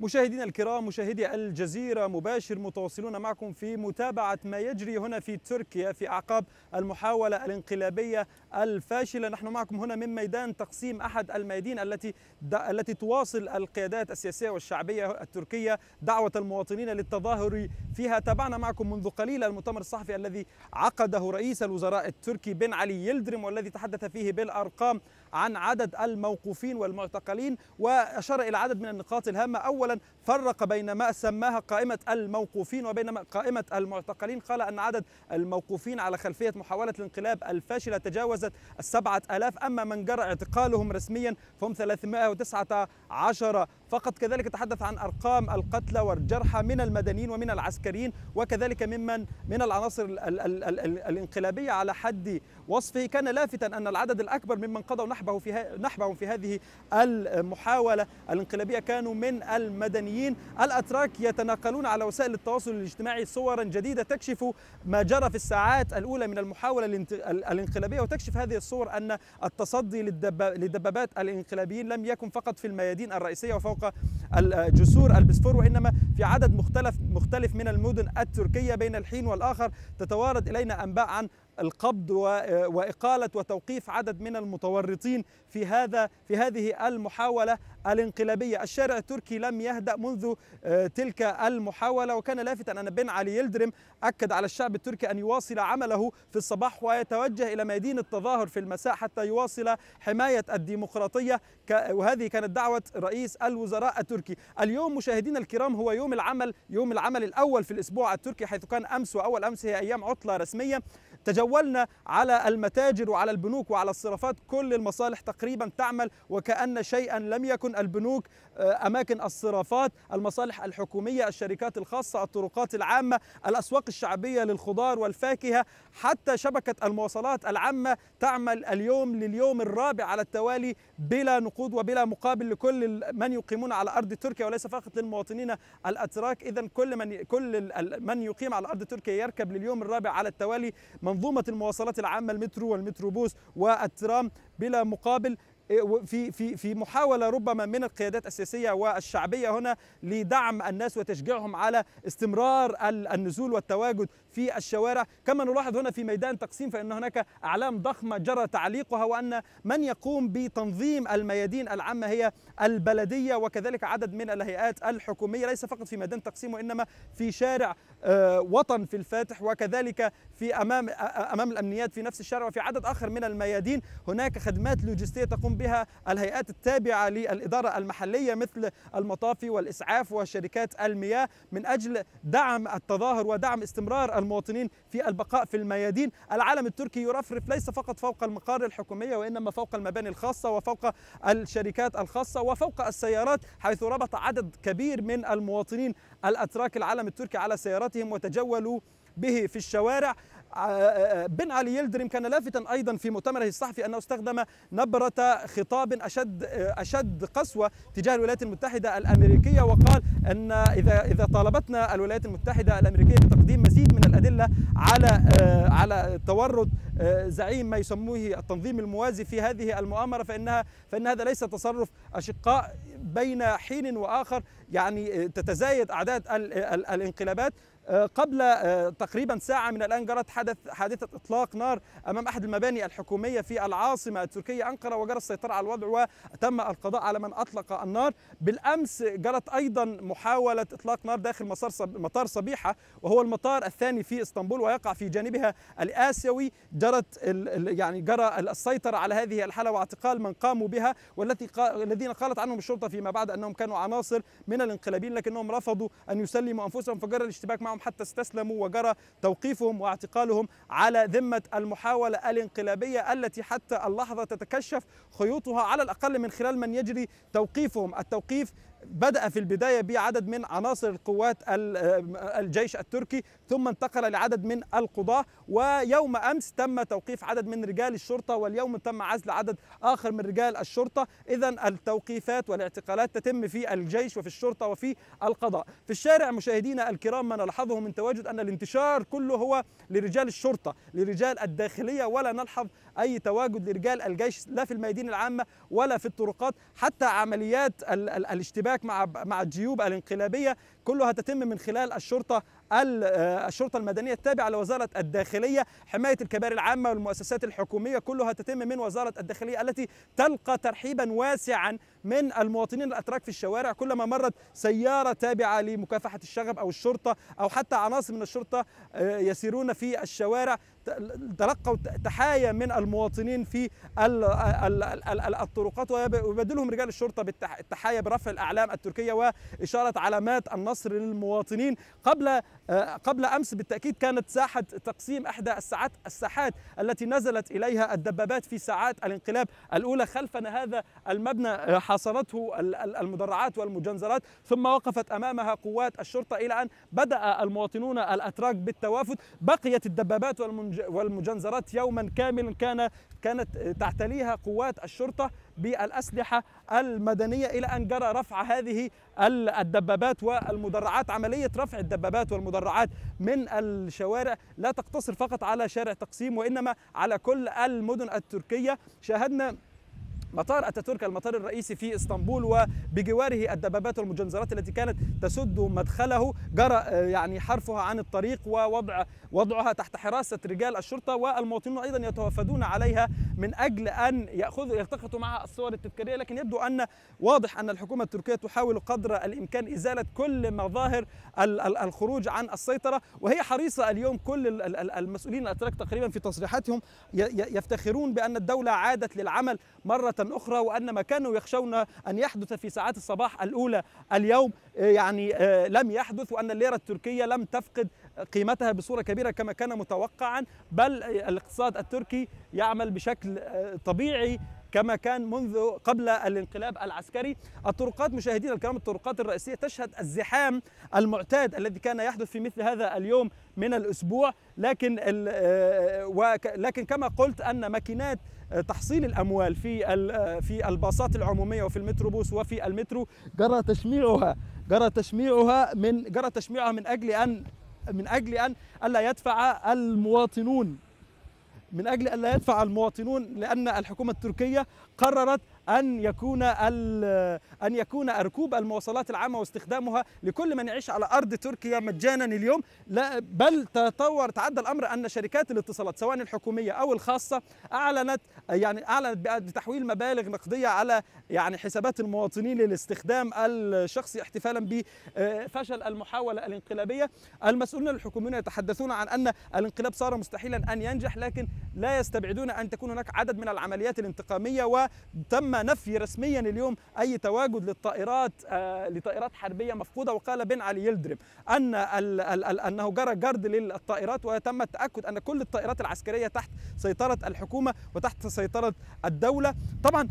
مشاهدينا الكرام مشاهدي الجزيرة مباشر متواصلون معكم في متابعة ما يجري هنا في تركيا في أعقاب المحاولة الانقلابية الفاشلة نحن معكم هنا من ميدان تقسيم أحد الميادين التي التي تواصل القيادات السياسية والشعبية التركية دعوة المواطنين للتظاهر فيها تابعنا معكم منذ قليل المؤتمر الصحفي الذي عقده رئيس الوزراء التركي بن علي يلدرم والذي تحدث فيه بالأرقام عن عدد الموقوفين والمعتقلين وأشار إلى عدد من النقاط الهامة أولا فرق بين ما سماها قائمة الموقوفين وبين قائمة المعتقلين قال أن عدد الموقوفين على خلفية محاولة الانقلاب الفاشلة تجاوزت السبعة ألاف أما من جرى اعتقالهم رسميا فهم 319 فقط كذلك تحدث عن أرقام القتلى والجرحى من المدنيين ومن العسكريين وكذلك ممن من العناصر ال ال ال الانقلابية على حد وصفه كان لافتا أن العدد الأكبر ممن قضوا نحو نحبهم في نحبهم في هذه المحاولة الانقلابية كانوا من المدنيين الأتراك يتناقلون على وسائل التواصل الاجتماعي صورا جديدة تكشف ما جرى في الساعات الأولى من المحاولة الانقلابية وتكشف هذه الصور أن التصدي للدبابات الانقلابيين لم يكن فقط في الميادين الرئيسية وفوق الجسور البسفور وإنما في عدد مختلف مختلف من المدن التركية بين الحين والآخر تتوارد إلينا أنباء عن القبض واقاله وتوقيف عدد من المتورطين في هذا في هذه المحاوله الانقلابيه، الشارع التركي لم يهدأ منذ آه، تلك المحاوله وكان لافتا ان بن علي يلدرم اكد على الشعب التركي ان يواصل عمله في الصباح ويتوجه الى ميادين التظاهر في المساء حتى يواصل حمايه الديمقراطيه وهذه كانت دعوه رئيس الوزراء التركي، اليوم مشاهدينا الكرام هو يوم العمل يوم العمل الاول في الاسبوع التركي حيث كان امس واول امس هي ايام عطله رسميه تجولنا على المتاجر وعلى البنوك وعلى الصرافات كل المصالح تقريبا تعمل وكأن شيئا لم يكن البنوك آه، أماكن الصرافات المصالح الحكومية الشركات الخاصة الطرقات العامة الأسواق الشعبية للخضار والفاكهة حتى شبكة المواصلات العامة تعمل اليوم لليوم الرابع على التوالي بلا نقود وبلا مقابل لكل من يقيمون على أرض تركيا وليس فقط للمواطنين الأتراك إذا كل من كل من يقيم على أرض تركيا يركب لليوم الرابع على التوالي منظومه المواصلات العامه المترو والمتروبوس والترام بلا مقابل إيه، في في في محاوله ربما من القيادات السياسيه والشعبيه هنا لدعم الناس وتشجيعهم على استمرار النزول والتواجد في الشوارع، كما نلاحظ هنا في ميدان تقسيم فان هناك اعلام ضخمه جرى تعليقها وان من يقوم بتنظيم الميادين العامه هي البلديه وكذلك عدد من الهيئات الحكوميه ليس فقط في ميدان تقسيم وانما في شارع آه، وطن في الفاتح وكذلك في امام آه، آه، امام الامنيات في نفس الشارع وفي عدد اخر من الميادين هناك خدمات لوجستيه تقوم بها الهيئات التابعه للاداره المحليه مثل المطافي والاسعاف وشركات المياه من اجل دعم التظاهر ودعم استمرار المواطنين في البقاء في الميادين العلم التركي يرفرف ليس فقط فوق المقار الحكوميه وانما فوق المباني الخاصه وفوق الشركات الخاصه وفوق السيارات حيث ربط عدد كبير من المواطنين الاتراك العلم التركي على سيارات صناعتهم وتجولوا به في الشوارع آه، آه، آه، بن علي يلدرم كان لافتا ايضا في مؤتمره الصحفي انه استخدم نبره خطاب اشد اشد قسوه تجاه الولايات المتحده الامريكيه وقال ان اذا اذا طالبتنا الولايات المتحده الامريكيه بتقديم مزيد من الادله على على تورط زعيم ما يسموه التنظيم الموازي في هذه المؤامره فانها فان هذا ليس تصرف اشقاء بين حين واخر يعني تتزايد اعداد الانقلابات آه، قبل آه، تقريبا ساعة من الآن جرت حدث حادثة إطلاق نار أمام أحد المباني الحكومية في العاصمة التركية أنقرة وجرى السيطرة على الوضع وتم القضاء على من أطلق النار بالأمس جرت أيضا محاولة إطلاق نار داخل مطار صبيحة وهو المطار الثاني في إسطنبول ويقع في جانبها الآسيوي جرت يعني جرى السيطرة على هذه الحالة واعتقال من قاموا بها والتي الذين قالت عنهم الشرطة فيما بعد أنهم كانوا عناصر من الانقلابيين لكنهم رفضوا أن يسلموا أنفسهم فجرى الاشتباك معهم حتى استسلموا وجرى توقيفهم واعتقالهم على ذمة المحاولة الانقلابية التي حتى اللحظة تتكشف خيوطها على الأقل من خلال من يجري توقيفهم التوقيف بدأ في البداية بعدد من عناصر قوات آه، الجيش التركي ثم انتقل لعدد من القضاة ويوم أمس تم توقيف عدد من رجال الشرطة واليوم تم عزل عدد آخر من رجال الشرطة إذا التوقيفات والاعتقالات تتم في الجيش وفي الشرطة وفي القضاء في الشارع مشاهدينا الكرام ما نلحظه من تواجد أن الانتشار كله هو لرجال الشرطة لرجال الداخلية ولا نلحظ اي تواجد لرجال الجيش لا في الميادين العامه ولا في الطرقات حتى عمليات ال ال الاشتباك مع مع الجيوب الانقلابيه كلها تتم من خلال الشرطه آه، الشرطه المدنيه التابعه لوزاره الداخليه حمايه الكباري العامه والمؤسسات الحكوميه كلها تتم من وزاره الداخليه التي تلقى ترحيبا واسعا من المواطنين الاتراك في الشوارع كلما مرت سياره تابعه لمكافحه الشغب او الشرطه او حتى عناصر من الشرطه آه، يسيرون في الشوارع تلقوا تحايا من المواطنين في الطرقات ويبادلهم رجال الشرطه بالتحايا برفع الاعلام التركيه واشاره علامات النصر للمواطنين قبل آه، قبل امس بالتاكيد كانت ساحه تقسيم احدى الساعات الساحات التي نزلت اليها الدبابات في ساعات الانقلاب الاولى خلفنا هذا المبنى آه، حاصرته المدرعات والمجنزرات ثم وقفت امامها قوات الشرطه الى ان بدا المواطنون الاتراك بالتوافد بقيت الدبابات والمجنزرات والمجنزرات يوما كاملا كان كانت تعتليها قوات الشرطه بالاسلحه المدنيه الى ان جرى رفع هذه الدبابات والمدرعات عمليه رفع الدبابات والمدرعات من الشوارع لا تقتصر فقط على شارع تقسيم وانما على كل المدن التركيه شاهدنا مطار أتاتورك المطار الرئيسي في إسطنبول وبجواره الدبابات والمجنزرات التي كانت تسد مدخله جرى آه، يعني حرفها عن الطريق ووضع وضعها تحت حراسة رجال الشرطة والمواطنون أيضا يتوافدون عليها من أجل أن يأخذوا يلتقطوا معها الصور التذكارية لكن يبدو أن واضح أن الحكومة التركية تحاول قدر الإمكان إزالة كل مظاهر الخروج عن السيطرة وهي حريصة اليوم كل المسؤولين الأتراك تقريبا في تصريحاتهم يفتخرون بأن الدولة عادت للعمل مرة أخرى وأن ما كانوا يخشون أن يحدث في ساعات الصباح الأولى اليوم آه، يعني آه، لم يحدث وأن الليرة التركية لم تفقد قيمتها بصورة كبيرة كما كان متوقعا بل الاقتصاد التركي يعمل بشكل آه، طبيعي كما كان منذ قبل الانقلاب العسكري الطرقات مشاهدينا الكرام الطرقات الرئيسية تشهد الزحام المعتاد الذي كان يحدث في مثل هذا اليوم من الأسبوع لكن آه، آه، لكن كما قلت أن ماكينات آه، تحصيل الاموال في في الباصات العموميه وفي المتروبوس وفي المترو جرى تشميعها جرى تشميعها من جرى تشميعها من اجل ان من اجل ان الا يدفع المواطنون من اجل الا يدفع المواطنون لان الحكومه التركيه قررت ان يكون ان يكون ركوب المواصلات العامه واستخدامها لكل من يعيش على ارض تركيا مجانا اليوم لا بل تطور تعدى الامر ان شركات الاتصالات سواء الحكوميه او الخاصه اعلنت يعني اعلنت بتحويل مبالغ نقديه على يعني حسابات المواطنين للاستخدام الشخصي احتفالا بفشل آه، المحاوله الانقلابيه المسؤولون الحكوميون يتحدثون عن ان الانقلاب صار مستحيلا ان ينجح لكن لا يستبعدون ان تكون هناك عدد من العمليات الانتقاميه وتم تم نفي رسميا اليوم اي تواجد للطائرات آه، لطائرات حربيه مفقوده وقال بن علي يلدرم ان انه جرى جرد للطائرات وتم التاكد ان كل الطائرات العسكريه تحت سيطره الحكومه وتحت سيطره الدوله طبعا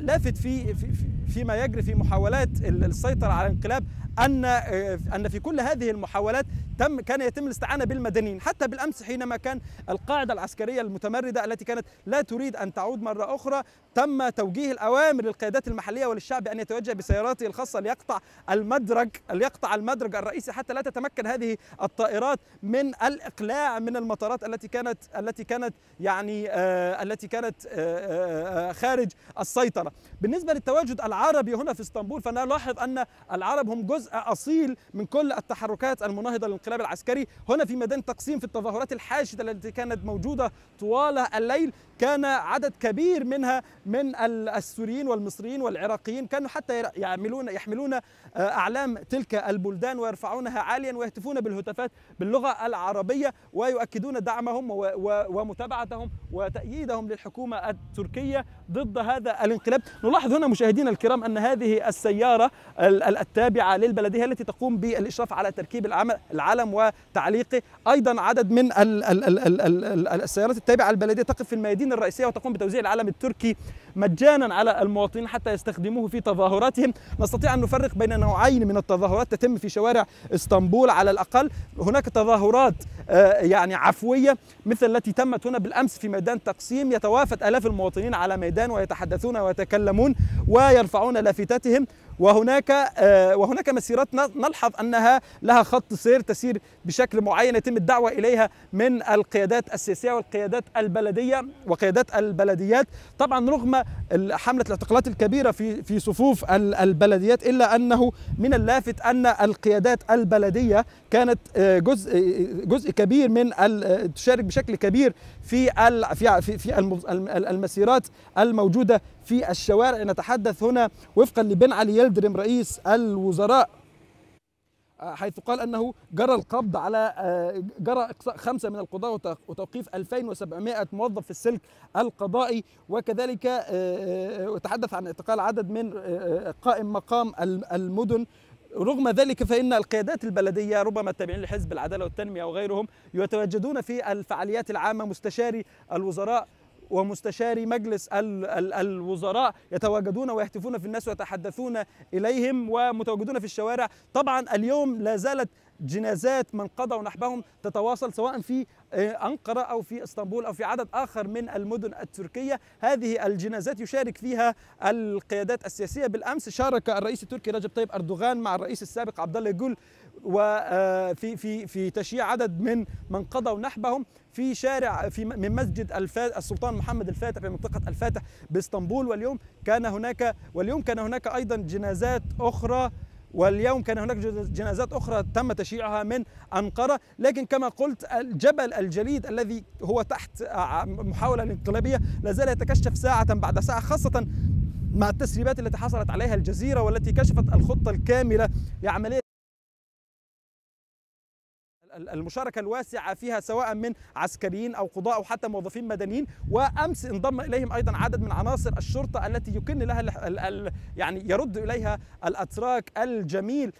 لافت في, في, في فيما يجري في محاولات السيطره على انقلاب ان آه، ان في كل هذه المحاولات تم كان يتم الاستعانه بالمدنيين حتى بالامس حينما كان القاعده العسكريه المتمرده التي كانت لا تريد ان تعود مره اخرى تم توجيه الاوامر للقيادات المحليه وللشعب ان يتوجه بسياراته الخاصه ليقطع المدرج ليقطع المدرج الرئيسي حتى لا تتمكن هذه الطائرات من الاقلاع من المطارات التي كانت التي كانت يعني آه التي كانت آه آه, آه، خارج السيطره بالنسبه للتواجد العربي هنا في اسطنبول فنلاحظ ان العرب هم جزء جزء اصيل من كل التحركات المناهضه للانقلاب العسكري هنا في ميدان تقسيم في التظاهرات الحاشده التي كانت موجوده طوال الليل كان عدد كبير منها من السوريين والمصريين والعراقيين كانوا حتى يعملون يحملون آه، اعلام تلك البلدان ويرفعونها عاليا ويهتفون بالهتافات باللغه العربيه ويؤكدون دعمهم ومتابعتهم وتأييدهم للحكومة التركية ضد هذا الانقلاب نلاحظ هنا مشاهدينا الكرام أن هذه السيارة التابعة لل البلديه التي تقوم بالاشراف على تركيب العمل العلم وتعليقه ايضا عدد من السيارات التابعه للبلديه تقف في الميادين الرئيسيه وتقوم بتوزيع العلم التركي مجانا على المواطنين حتى يستخدموه في تظاهراتهم نستطيع ان نفرق بين نوعين من التظاهرات تتم في شوارع اسطنبول على الاقل هناك تظاهرات آه، يعني عفويه مثل التي تمت هنا بالامس في ميدان تقسيم يتوافد الاف المواطنين على ميدان ويتحدثون ويتكلمون ويرفعون لافتاتهم وهناك آه، وهناك مسيرات نلحظ انها لها خط سير تسير بشكل معين يتم الدعوه اليها من القيادات السياسيه والقيادات البلديه وقيادات البلديات طبعا رغم حمله الاعتقالات الكبيره في في صفوف البلديات الا انه من اللافت ان القيادات البلديه كانت آه، جزء آه، جزء كبير من تشارك بشكل كبير في في في المسيرات الموجوده في الشوارع نتحدث هنا وفقا لبن علي يلدرم رئيس الوزراء آه، حيث قال انه جرى القبض على آه، جرى اقصاء خمسه من القضاه وتوقيف 2700 موظف في السلك القضائي وكذلك آه، تحدث عن اعتقال عدد من قائم مقام المدن رغم ذلك فإن القيادات البلدية ربما التابعين لحزب العدالة والتنمية وغيرهم يتواجدون في الفعاليات العامة مستشاري الوزراء ومستشاري مجلس الـ الـ الوزراء يتواجدون ويهتفون في الناس ويتحدثون إليهم ومتواجدون في الشوارع طبعا اليوم لا زالت جنازات من قضى ونحبهم تتواصل سواء في آه، أنقرة أو في اسطنبول أو في عدد آخر من المدن التركية هذه الجنازات يشارك فيها القيادات السياسية بالأمس شارك الرئيس التركي رجب طيب أردوغان مع الرئيس السابق عبد الله جول وفي آه، في في تشييع عدد من من قضوا نحبهم في شارع في من مسجد الفاتح السلطان محمد الفاتح في منطقة الفاتح باسطنبول واليوم كان هناك واليوم كان هناك أيضا جنازات أخرى واليوم كان هناك جنازات أخرى تم تشييعها من أنقرة لكن كما قلت الجبل الجليد الذي هو تحت آه، آه، محاولة الانقلابية لازال يتكشف ساعة بعد ساعة خاصة مع التسريبات التي حصلت عليها الجزيرة والتي كشفت الخطة الكاملة لعملية المشاركة الواسعة فيها سواء من عسكريين أو قضاء أو حتى موظفين مدنيين وأمس انضم إليهم أيضا عدد من عناصر الشرطة التي يكن لها يعني يرد إليها الأتراك الجميل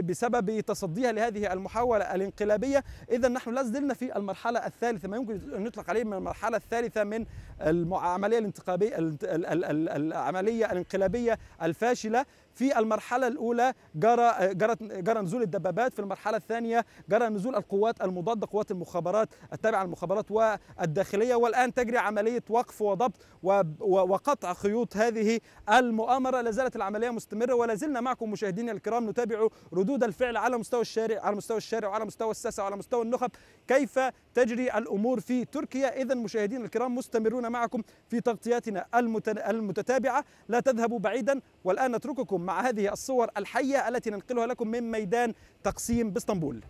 بسبب تصديها لهذه المحاولة الانقلابية إذا نحن لا زلنا في المرحلة الثالثة ما يمكن أن يطلق عليه من المرحلة الثالثة من العملية الانتقابية العملية الانقلابية الفاشلة في المرحلة الأولى جرى جرت جرى نزول الدبابات في المرحلة الثانية جرى نزول القوات المضادة قوات المخابرات التابعة للمخابرات والداخلية والآن تجري عملية وقف وضبط وقطع خيوط هذه المؤامرة لا زالت العملية مستمرة ولا زلنا معكم مشاهدينا الكرام نتابع ردود الفعل على مستوى الشارع على مستوى الشارع وعلى مستوى الساسة وعلى مستوى النخب كيف تجري الأمور في تركيا إذا مشاهدين الكرام مستمرون معكم في تغطياتنا المتتابعة لا تذهبوا بعيدا والآن نترككم مع هذه الصور الحية التي ننقلها لكم من ميدان تقسيم باسطنبول